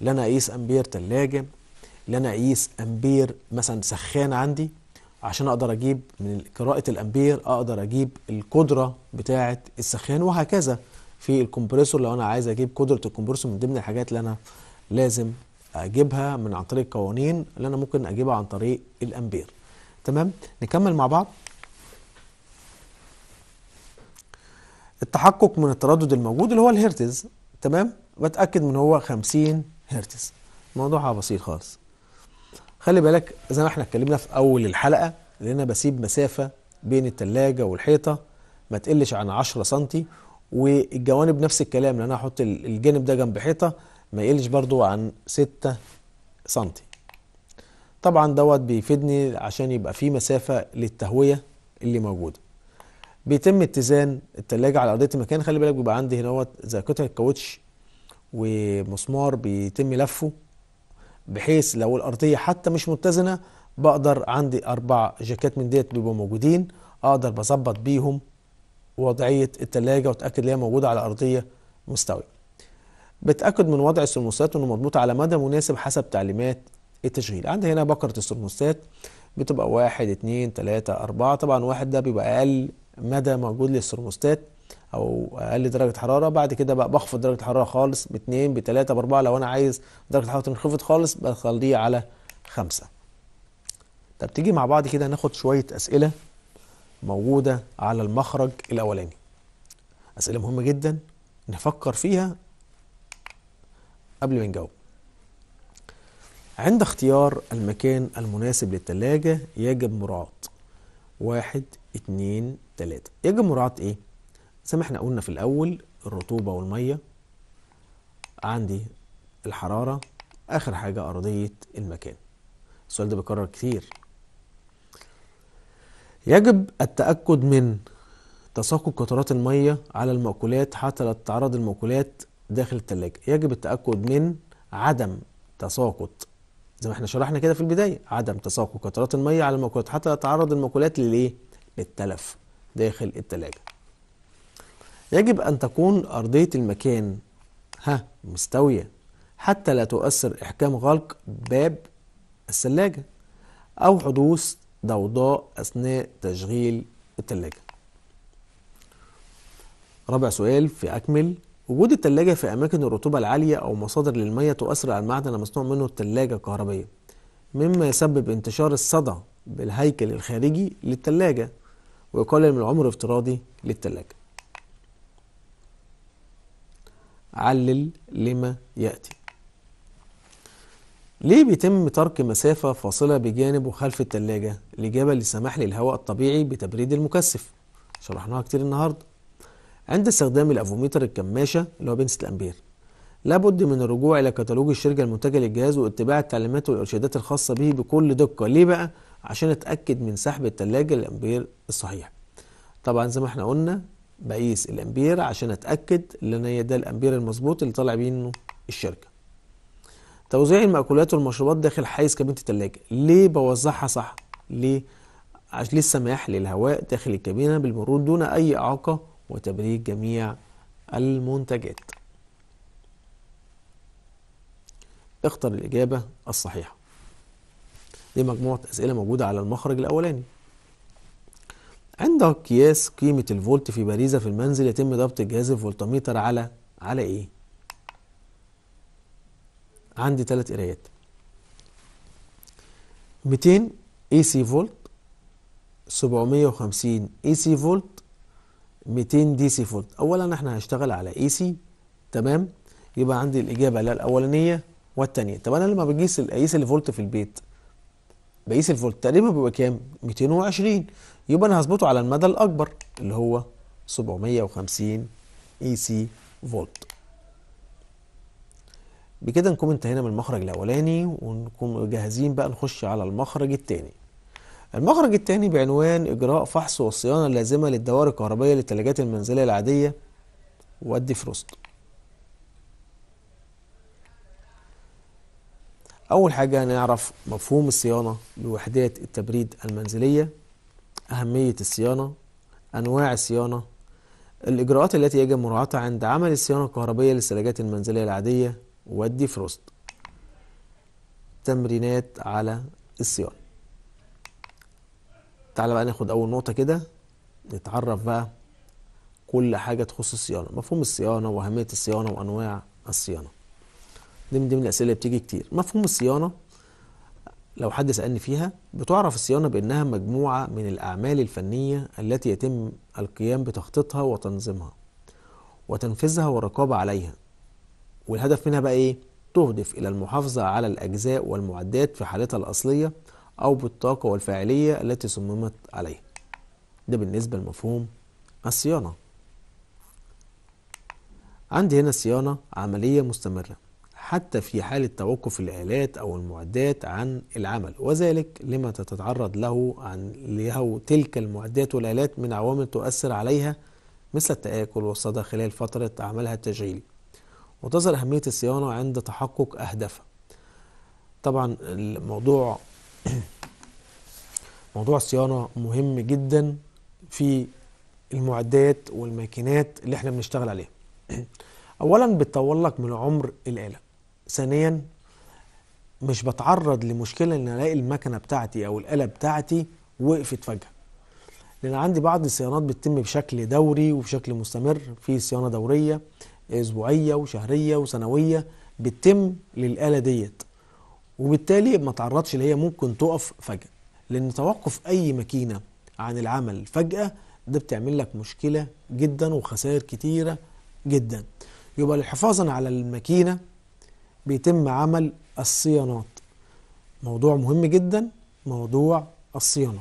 اللي انا اقيس امبير ثلاجه اللي انا اقيس امبير مثلا سخان عندي عشان اقدر اجيب من قراءه الامبير اقدر اجيب القدره بتاعه السخان وهكذا في الكمبريسور لو انا عايز اجيب قدره الكمبريسور من ضمن الحاجات اللي انا لازم اجيبها من عن طريق القوانين اللي انا ممكن اجيبها عن طريق الامبير تمام نكمل مع بعض التحقق من التردد الموجود اللي هو الهرتز تمام بتاكد من هو 50 هرتز موضوعها بسيط خالص خلي بالك زي ما احنا اتكلمنا في اول الحلقه ان انا بسيب مسافه بين الثلاجه والحيطه ما تقلش عن 10 سنتي والجوانب نفس الكلام لان انا هحط الجانب ده جنب حيطه ما يقلش برضو عن 6 سم طبعا دوت بيفيدني عشان يبقى في مسافه للتهويه اللي موجوده بيتم اتزان الثلاجه على أرضية المكان خلي بالك بيبقى عندي هنا زي كتل كاوتش ومسمار بيتم لفه بحيث لو الأرضية حتى مش متزنة بقدر عندي أربع جاكيت من ديت بيبقوا موجودين أقدر بظبط بيهم وضعيه الثلاجه وتاكد ان هي موجوده على ارضيه مستويه بتاكد من وضع السرموستات انه مضبوط على مدى مناسب حسب تعليمات التشغيل عندي هنا بكره السرموستات بتبقى واحد اثنين ثلاثه أربعة طبعا واحد ده بيبقى أقل مدى موجود للسرموستات أو أقل درجة حرارة بعد كده بقى بخفض درجة الحرارة خالص باتنين بتلاتة بأربعة لو أنا عايز درجة الحرارة تنخفض خالص بخليه على خمسة طب تيجي مع بعض كده ناخد شوية أسئلة موجودة على المخرج الأولاني أسئلة مهمة جدا نفكر فيها قبل ما نجاوب عند اختيار المكان المناسب للتلاجة يجب مراعاة واحد اتنين تلاتة يجب مراعاة ايه؟ زي ما احنا قلنا في الأول الرطوبة والمية عندي الحرارة آخر حاجة أرضية المكان السؤال ده بيكرر كتير يجب التأكد من تساقط قطرات المية على المأكولات حتى لا تتعرض المأكولات داخل التلاجة يجب التأكد من عدم تساقط زي ما احنا شرحنا كده في البداية عدم تساقط قطرات المية على المأكولات حتى لا تتعرض المأكولات للإيه؟ للتلف داخل التلاجة يجب أن تكون أرضية المكان ها مستوية حتى لا تؤثر إحكام غلق باب الثلاجة أو حدوث ضوضاء أثناء تشغيل التلاجة رابع سؤال في أكمل وجود التلاجة في أماكن الرطوبة العالية أو مصادر للمية تؤثر على المعدن المصنوع منه التلاجة الكهربية مما يسبب انتشار الصدى بالهيكل الخارجي للتلاجة ويقلل من العمر الافتراضي للتلاجة علل لما يأتي ليه بيتم ترك مسافة فاصلة بجانب وخلف التلاجة لجبل لسماح للهواء الطبيعي بتبريد المكثف شرحناها كتير النهاردة عند استخدام الأفوميتر الكماشة اللي هو بنسة الأمبير لابد من الرجوع إلى كتالوج الشركة المنتجة للجهاز واتباع التعليمات والإرشادات الخاصة به بكل دقة ليه بقى؟ عشان أتأكد من سحب التلاجة للأمبير الصحيح طبعا زي ما احنا قلنا بقيس الأمبير عشان أتأكد لأن هي ده الأمبير المظبوط اللي طالع بيه الشركة توزيع المأكولات والمشروبات داخل حيز كابينة التلاجة ليه بوزعها صح؟ ليه؟ عشان للسماح للهواء داخل الكابينة بالمرور دون أي إعاقة وتبريد جميع المنتجات اختر الإجابة الصحيحة دي مجموعة أسئلة موجودة على المخرج الأولاني عند قياس قيمة الفولت في باريزة في المنزل يتم ضبط جهاز الفولتميتر على على إيه؟ عندي ثلاث قرايات 200 اي سي فولت 750 اي سي فولت 200 دي سي فولت اولا احنا هنشتغل على اي سي تمام يبقى عندي الاجابه لا الاولانيه والثانيه طب انا لما بقيس اقيس الفولت في البيت بقيس الفولت تقريبا بيبقى كام 220 يبقى انا هظبطه على المدى الاكبر اللي هو 750 اي سي فولت بكده نكون انتهينا من المخرج الاولاني ونكون جاهزين بقى نخش على المخرج الثاني المخرج الثاني بعنوان اجراء فحص والصيانه اللازمه للدوائر الكهربائيه للثلاجات المنزليه العاديه والديفروست اول حاجه هنعرف مفهوم الصيانه لوحدات التبريد المنزليه اهميه الصيانه انواع الصيانه الاجراءات التي يجب مراعاتها عند عمل الصيانه الكهربائيه للثلاجات المنزليه العاديه ودي فروست تمرينات على الصيانة تعالى بقى ناخد أول نقطة كده نتعرف بقى كل حاجة تخص الصيانة مفهوم الصيانة وأهمية الصيانة وأنواع الصيانة دي من ضمن الأسئلة اللي بتيجي كتير مفهوم الصيانة لو حد سألني فيها بتعرف الصيانة بأنها مجموعة من الأعمال الفنية التي يتم القيام بتخطيطها وتنظيمها وتنفيذها والرقابة عليها والهدف منها بقى إيه؟ تهدف إلى المحافظة على الأجزاء والمعدات في حالتها الأصلية أو بالطاقة والفاعلية التي صممت عليها. ده بالنسبة لمفهوم الصيانة. عندي هنا الصيانة عملية مستمرة حتى في حالة توقف الآلات أو المعدات عن العمل وذلك لما تتعرض له عن له تلك المعدات والآلات من عوامل تؤثر عليها مثل التآكل والصدى خلال فترة عملها التشغيلي وتظهر أهمية الصيانة عند تحقق أهدافها طبعا الموضوع [CLEARS THROAT] موضوع الصيانة مهم جدا في المعدات والماكينات اللي احنا بنشتغل عليها [CLEARS THROAT] اولا بتطول لك من عمر الآلة ثانيا مش بتعرض لمشكلة ان الاقي المكنة بتاعتي او الآلة بتاعتي وقفت فجأة لان عندي بعض الصيانات بتتم بشكل دوري وبشكل مستمر في صيانة دورية اسبوعيه وشهريه وسنويه بتتم للاله ديت وبالتالي ما تعرضش اللي هي ممكن تقف فجاه لان توقف اي ماكينه عن العمل فجاه ده بتعمل لك مشكله جدا وخسائر كتيره جدا يبقى لحفاظا على الماكينه بيتم عمل الصيانات موضوع مهم جدا موضوع الصيانه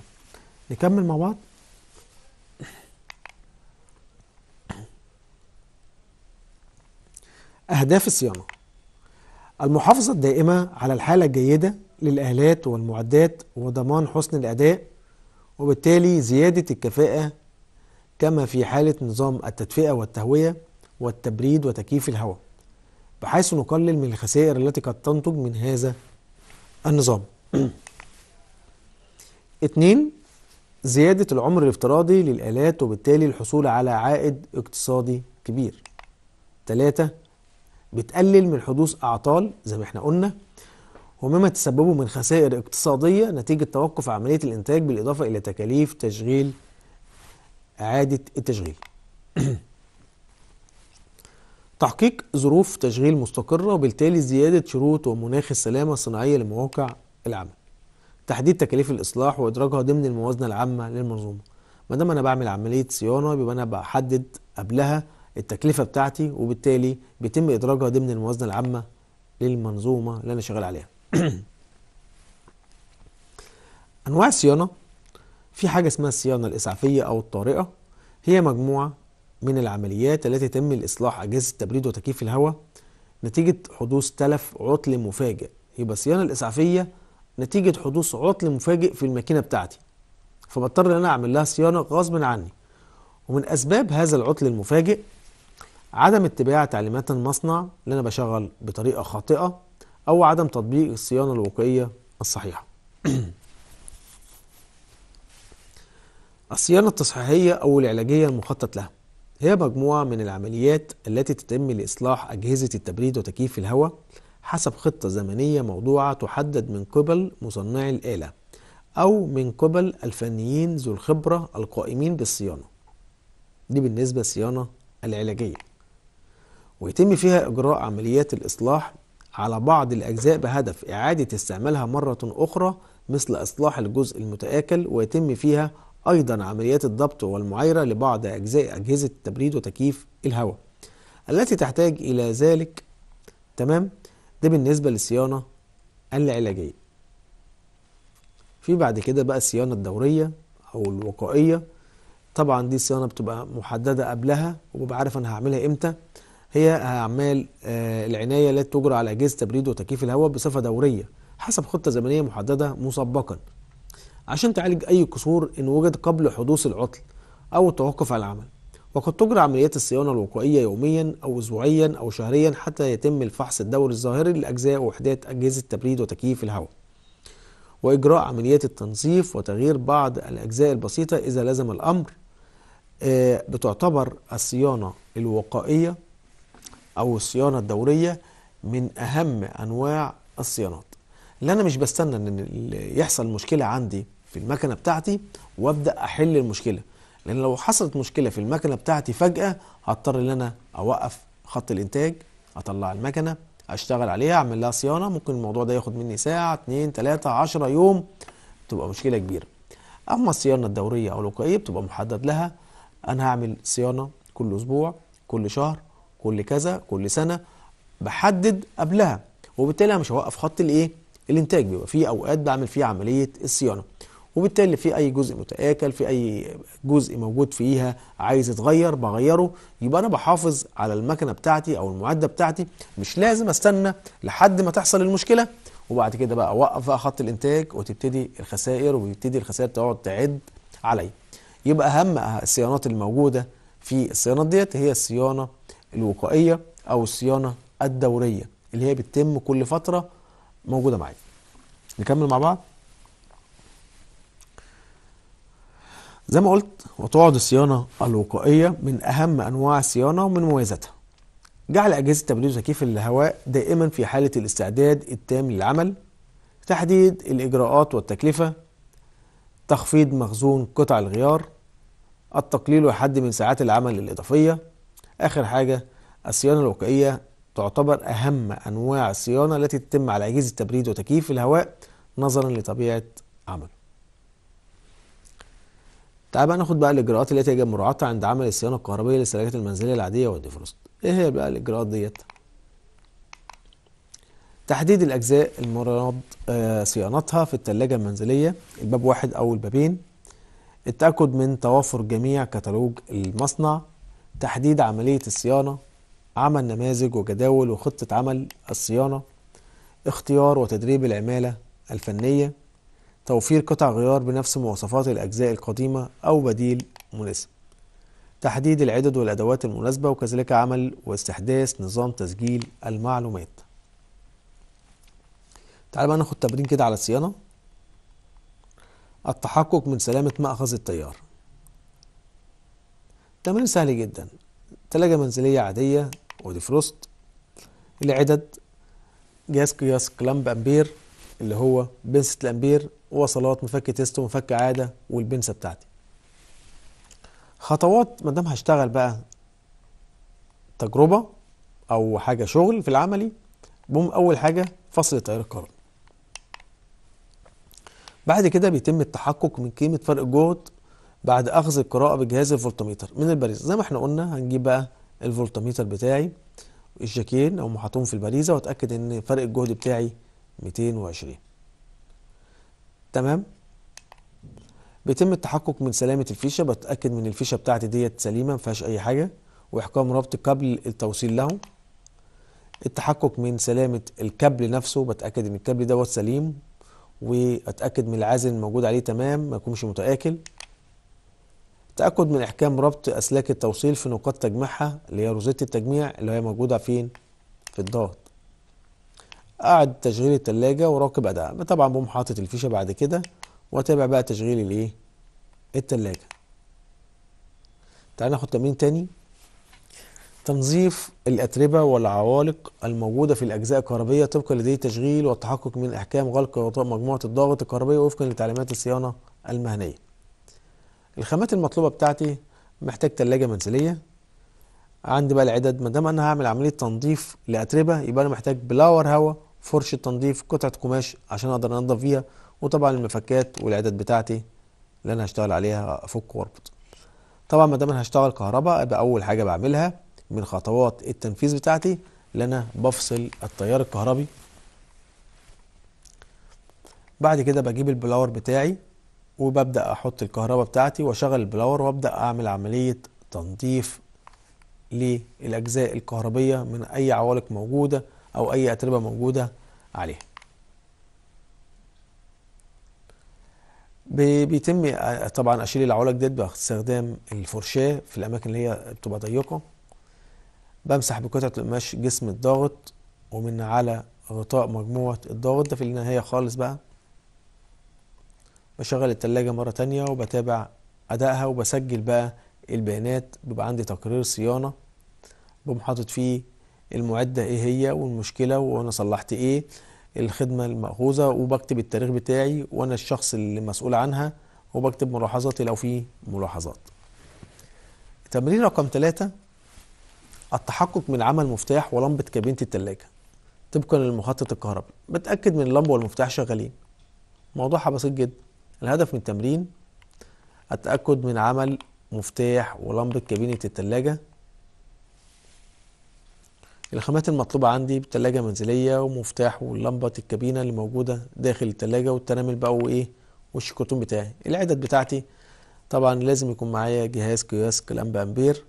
نكمل مع بعض أهداف الصيانة المحافظة الدائمة على الحالة الجيدة للآلات والمعدات وضمان حسن الأداء وبالتالي زيادة الكفاءة كما في حالة نظام التدفئة والتهوية والتبريد وتكييف الهواء بحيث نقلل من الخسائر التي قد تنتج من هذا النظام [CLEARS THROAT] اثنين زيادة العمر الافتراضي للآلات وبالتالي الحصول على عائد اقتصادي كبير ثلاثة بتقلل من حدوث أعطال زي ما احنا قلنا ومما تسببه من خسائر اقتصادية نتيجة توقف عملية الإنتاج بالإضافة إلى تكاليف تشغيل إعادة التشغيل [CLEARS THROAT] تحقيق ظروف تشغيل مستقرة وبالتالي زيادة شروط ومناخ السلامة الصناعية لمواقع العمل تحديد تكاليف الإصلاح وإدراجها ضمن الموازنة العامة للمنظومة ما دام أنا بعمل عملية صيانة يبقى أنا بحدد قبلها التكلفه بتاعتي وبالتالي بيتم ادراجها ضمن الموازنه العامه للمنظومه اللي انا شغال عليها. [CLEARS THROAT] انواع الصيانه في حاجه اسمها الصيانه الاسعافيه او الطارئه هي مجموعه من العمليات التي يتم الإصلاح أجهزة تبريد وتكييف الهواء نتيجة حدوث تلف عطل مفاجئ يبقى الصيانة الإسعافية نتيجة حدوث عطل مفاجئ في الماكينة بتاعتي فبضطر إن أنا أعمل لها صيانة غصب عني ومن أسباب هذا العطل المفاجئ عدم اتباع تعليمات المصنع اللي انا بشغل بطريقه خاطئه او عدم تطبيق الصيانه الوقائيه الصحيحه [CLEARS THROAT] الصيانه التصحيحيه او العلاجيه المخطط لها هي مجموعه من العمليات التي تتم لاصلاح اجهزه التبريد وتكييف الهواء حسب خطه زمنيه موضوعه تحدد من قبل مصنعي الاله او من قبل الفنيين ذو الخبره القائمين بالصيانه دي بالنسبه للصيانه العلاجيه ويتم فيها إجراء عمليات الإصلاح على بعض الأجزاء بهدف إعادة استعمالها مرة أخرى مثل إصلاح الجزء المتآكل ويتم فيها أيضا عمليات الضبط والمعايرة لبعض أجزاء أجهزة التبريد وتكييف الهواء التي تحتاج إلى ذلك تمام ده بالنسبة للصيانة العلاجية في بعد كده بقى الصيانة الدورية أو الوقائية طبعا دي الصيانة بتبقى محددة قبلها وببقى عارف أنا هعملها إمتى هي أعمال آه، العناية التي تجرى على أجهزة تبريد وتكييف الهواء بصفة دورية حسب خطة زمنية محددة مسبقا عشان تعالج أي كسور إن وجد قبل حدوث العطل أو التوقف عن العمل وقد تجرى عمليات الصيانة الوقائية يوميا أو أسبوعيا أو شهريا حتى يتم الفحص الدوري الظاهري لأجزاء ووحدات أجهزة تبريد وتكييف الهواء وإجراء عمليات التنظيف وتغيير بعض الأجزاء البسيطة إذا لزم الأمر آه، بتعتبر الصيانة الوقائية أو الصيانة الدورية من أهم أنواع الصيانات اللي أنا مش بستنى إن يحصل مشكلة عندي في المكنة بتاعتي وأبدأ أحل المشكلة لأن لو حصلت مشكلة في المكنة بتاعتي فجأة هضطر إن أنا أوقف خط الإنتاج أطلع المكنة أشتغل عليها أعمل لها صيانة ممكن الموضوع ده ياخد مني ساعة اتنين تلاتة عشرة يوم تبقى مشكلة كبيرة أما الصيانة الدورية أو الوقائية بتبقى محدد لها أنا هعمل صيانة كل أسبوع كل شهر كل كذا كل سنه بحدد قبلها وبالتالي انا مش هوقف خط الايه الانتاج بيبقى في اوقات بعمل فيها عمليه الصيانه وبالتالي في اي جزء متاكل في اي جزء موجود فيها عايز يتغير بغيره يبقى انا بحافظ على المكنه بتاعتي او المعده بتاعتي مش لازم استنى لحد ما تحصل المشكله وبعد كده بقى اوقف بقى خط الانتاج وتبتدي الخسائر ويبتدي الخسائر تقعد تعد عليا يبقى اهم الصيانات الموجوده في الصيانات ديت هي الصيانه الوقائيه او الصيانه الدوريه اللي هي بتتم كل فتره موجوده معايا نكمل مع بعض زي ما قلت وتعد الصيانه الوقائيه من اهم انواع الصيانه ومن مميزاتها جعل اجهزه تبريد وتكييف الهواء دائما في حاله الاستعداد التام للعمل تحديد الاجراءات والتكلفه تخفيض مخزون قطع الغيار التقليل وحد من ساعات العمل الاضافيه اخر حاجه الصيانه الوقائيه تعتبر اهم انواع الصيانه التي تتم على اجهزه تبريد وتكييف الهواء نظرا لطبيعه عمله تعال بقى ناخد بقى الاجراءات التي يجب مراعاتها عند عمل الصيانه الكهربائيه للسلاجات المنزليه العاديه والديفروست ايه هي بقى الاجراءات ديت تحديد الاجزاء المراد آه، صيانتها في الثلاجه المنزليه الباب واحد او البابين التاكد من توافر جميع كتالوج المصنع تحديد عملية الصيانة عمل نماذج وجداول وخطة عمل الصيانة اختيار وتدريب العمالة الفنية توفير قطع غيار بنفس مواصفات الأجزاء القديمة أو بديل مناسب تحديد العدد والأدوات المناسبة وكذلك عمل واستحداث نظام تسجيل المعلومات تعال بقى ناخد تمرين كده على الصيانة التحقق من سلامة مأخذ التيار تمام سهل جدا تلاجة منزلية عادية وديفروست العدد جهاز قياس كلامب امبير اللي هو بنسة الامبير وصلات مفك تيست ومفك عادة والبنسة بتاعتي خطوات ما دام هشتغل بقى تجربة او حاجة شغل في العملي بقوم اول حاجة فصل التيار القرن بعد كده بيتم التحقق من قيمة فرق الجهد بعد اخذ القراءه بجهاز الفولتميتر من البريزه زي ما احنا قلنا هنجيب بقى الفولتميتر بتاعي الجاكين او محطوم في البريزه واتاكد ان فرق الجهد بتاعي 220 تمام بيتم التحقق من سلامه الفيشه بتاكد من الفيشه بتاعتي ديت سليمه ما فيهاش اي حاجه واحكام ربط قبل التوصيل له التحقق من سلامه الكابل نفسه بتاكد ان الكابل دوت سليم واتاكد من العازل الموجود عليه تمام ما يكونش متاكل تأكد من إحكام ربط أسلاك التوصيل في نقاط تجميعها اللي هي روزيت التجميع اللي هي موجودة فين؟ في الضغط. أعد تشغيل التلاجة وراقب أدائها طبعا بقوم حاطط الفيشة بعد كده وأتابع بقى تشغيل الإيه؟ التلاجة. تعالى ناخد تمرين تاني تنظيف الأتربة والعوالق الموجودة في الأجزاء الكهربية طبقا لدي تشغيل والتحقق من إحكام غلق مجموعة الضغط الكهربية وفقا لتعليمات الصيانة المهنية الخامات المطلوبة بتاعتي محتاج تلاجة منزلية عندي بقى العدد ما دام انا هعمل عملية تنظيف لأتربة يبقى انا محتاج بلاور هواء فرشة تنظيف قطعة قماش عشان اقدر انضف فيها وطبعا المفكات والعدد بتاعتي اللي انا هشتغل عليها افك واربط طبعا ما دام انا هشتغل كهرباء يبقى اول حاجة بعملها من خطوات التنفيذ بتاعتي اللي انا بفصل التيار الكهربي بعد كده بجيب البلاور بتاعي وببدأ أحط الكهرباء بتاعتي وأشغل البلاور وأبدأ أعمل عملية تنظيف للأجزاء الكهربية من أي عوالق موجودة أو أي أتربة موجودة عليها بيتم طبعا أشيل العوالق ديت باستخدام الفرشاة في الأماكن اللي هي بتبقى ضيقة بمسح بقطعة القماش جسم الضاغط ومن على غطاء مجموعة الضاغط ده في النهاية خالص بقى بشغل التلاجة مرة تانية وبتابع أدائها وبسجل بقى البيانات بيبقى عندي تقرير صيانة بمحاطط فيه المعدة إيه هي والمشكلة وأنا صلحت إيه الخدمة المأخوذة وبكتب التاريخ بتاعي وأنا الشخص اللي مسؤول عنها وبكتب ملاحظاتي لو في ملاحظات تمرين رقم ثلاثة التحقق من عمل مفتاح ولمبة كابينة التلاجة طبقا للمخطط الكهربي بتأكد من اللمبة والمفتاح شغالين موضوعها بسيط جدا الهدف من التمرين التأكد من عمل مفتاح ولمبة كابينة التلاجة الخامات المطلوبة عندي بتلاجة منزلية ومفتاح ولمبة الكابينة اللي موجودة داخل التلاجة والتنامل بقى وإيه الكرتون بتاعي العدد بتاعتي طبعا لازم يكون معايا جهاز قياس كلامب امبير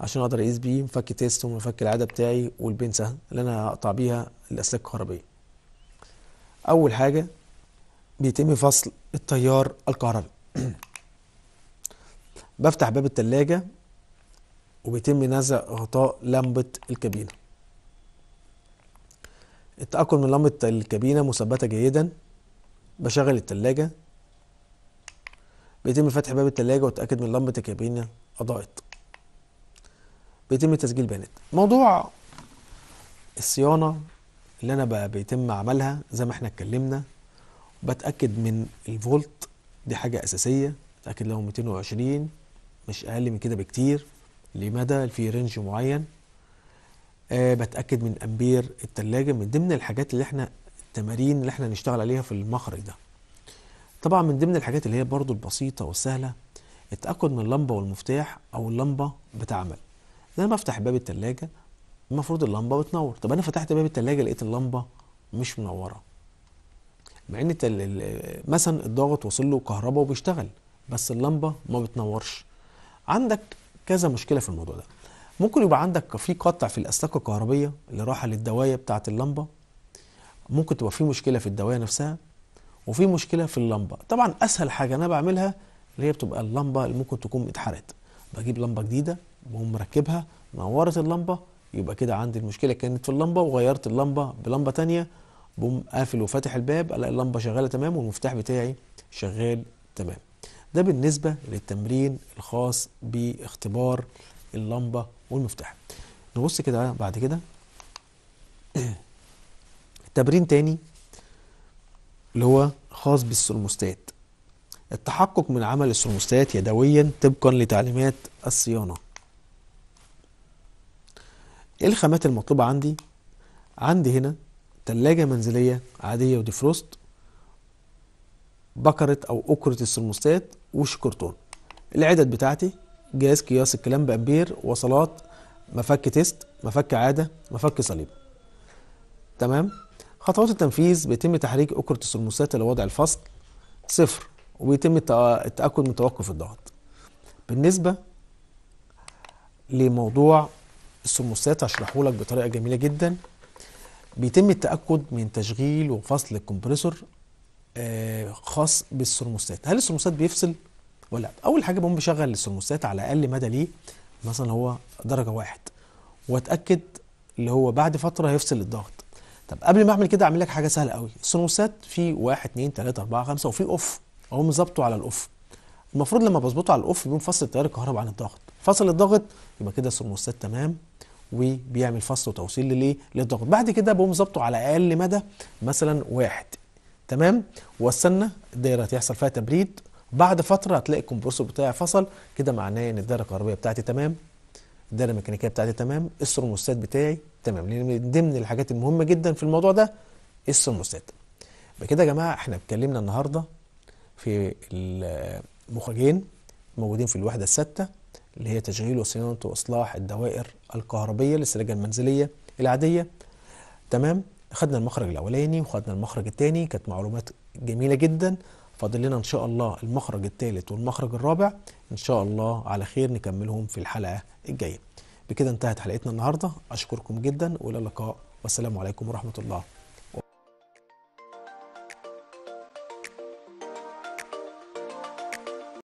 عشان أقدر أقيس بيه مفك تيست ومفك العدد بتاعي والبنسة اللي أنا هقطع بيها الأسلاك الكهربية أول حاجة بيتم فصل التيار الكهربي بفتح باب التلاجة وبيتم نزع غطاء لمبة الكابينة التأكد من لمبة الكابينة مثبتة جيدا بشغل التلاجة بيتم فتح باب التلاجة وتأكد من لمبة الكابينة أضاءت بيتم تسجيل بيانات موضوع الصيانة اللي أنا بقى بيتم عملها زي ما احنا اتكلمنا بتاكد من الفولت دي حاجه اساسيه بتاكد لو 220 مش اقل من كده بكتير لمدى في رينج معين أه بتاكد من امبير التلاجه من ضمن الحاجات اللي احنا التمارين اللي احنا نشتغل عليها في المخرج ده طبعا من ضمن الحاجات اللي هي برضو البسيطه والسهله التاكد من اللمبه والمفتاح او اللمبه بتعمل ده انا بفتح باب التلاجه المفروض اللمبه بتنور طب انا فتحت باب التلاجه لقيت اللمبه مش منوره مع ان مثلا الضغط وصل له كهرباء وبيشتغل بس اللمبه ما بتنورش عندك كذا مشكله في الموضوع ده ممكن يبقى عندك في قطع في الاسلاك الكهربيه اللي راحه للدوايه بتاعه اللمبه ممكن تبقى في مشكله في الدوايه نفسها وفي مشكله في اللمبه طبعا اسهل حاجه انا بعملها اللي هي بتبقى اللمبه اللي ممكن تكون اتحرقت بجيب لمبه جديده بقوم مركبها نورت اللمبه يبقى كده عندي المشكله كانت في اللمبه وغيرت اللمبه بلمبه تانية بقوم قافل وفاتح الباب الاقي اللمبه شغاله تمام والمفتاح بتاعي شغال تمام ده بالنسبه للتمرين الخاص باختبار اللمبه والمفتاح نبص كده بعد كده [CLEARS THROAT] تمرين تاني اللي هو خاص بالسلموستات التحقق من عمل السلموستات يدويا طبقا لتعليمات الصيانة ايه الخامات المطلوبة عندي عندي هنا ثلاجة منزلية عادية وديفروست بكرة أو أكرة الثرموستات وش كرتون العدد بتاعتي جهاز قياس الكلام بأمبير وصلات مفك تيست مفك عادة مفك صليب تمام خطوات التنفيذ بيتم تحريك أكرة الثرموستات لوضع الفصل صفر وبيتم التأكد من توقف الضغط بالنسبة لموضوع الثرموستات هشرحه لك بطريقة جميلة جدا بيتم التاكد من تشغيل وفصل الكمبريسور آه، خاص بالسرموستات هل السرموستات بيفصل ولا لا اول حاجه بقوم بشغل السرموستات على اقل مدى ليه مثلا هو درجه واحد واتاكد اللي هو بعد فتره هيفصل الضغط طب قبل ما اعمل كده اعمل لك حاجه سهله قوي السرموستات في 1 2 3 4 5 وفي اوف اقوم مظبطه على الاوف المفروض لما بظبطه على الاوف يقوم فصل التيار الكهرباء عن الضغط فصل الضغط يبقى كده السرموستات تمام وبيعمل فصل وتوصيل للايه للضغط بعد كده بقوم ظابطه على اقل مدى مثلا واحد تمام واستنى الدايره هيحصل فيها تبريد بعد فتره هتلاقي الكمبرسور بتاعي فصل كده معناه ان الدايره الكهربائيه بتاعتي تمام الدايره الميكانيكيه بتاعتي تمام الثرموستات بتاعي تمام لان من ضمن الحاجات المهمه جدا في الموضوع ده الثرموستات بكده يا جماعه احنا اتكلمنا النهارده في المخرجين موجودين في الوحده السادسه اللي هي تشغيل وصيانة وإصلاح الدوائر الكهربية للسلاجة المنزلية العادية تمام خدنا المخرج الأولاني وخدنا المخرج الثاني كانت معلومات جميلة جدا فاضل لنا إن شاء الله المخرج الثالث والمخرج الرابع إن شاء الله على خير نكملهم في الحلقة الجاية بكده انتهت حلقتنا النهاردة أشكركم جدا وإلى اللقاء والسلام عليكم ورحمة الله